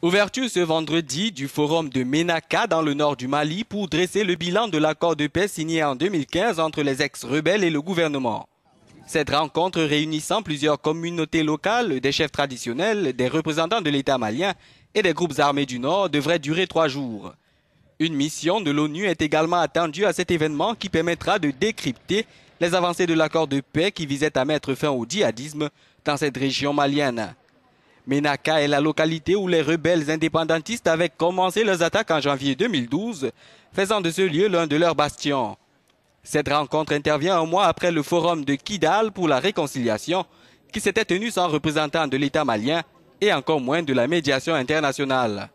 Ouverture ce vendredi du forum de Ménaka dans le nord du Mali pour dresser le bilan de l'accord de paix signé en 2015 entre les ex-rebelles et le gouvernement. Cette rencontre réunissant plusieurs communautés locales, des chefs traditionnels, des représentants de l'État malien et des groupes armés du Nord devrait durer trois jours. Une mission de l'ONU est également attendue à cet événement qui permettra de décrypter les avancées de l'accord de paix qui visait à mettre fin au djihadisme dans cette région malienne. Menaka est la localité où les rebelles indépendantistes avaient commencé leurs attaques en janvier 2012, faisant de ce lieu l'un de leurs bastions. Cette rencontre intervient un mois après le forum de Kidal pour la réconciliation, qui s'était tenu sans représentant de l'État malien et encore moins de la médiation internationale.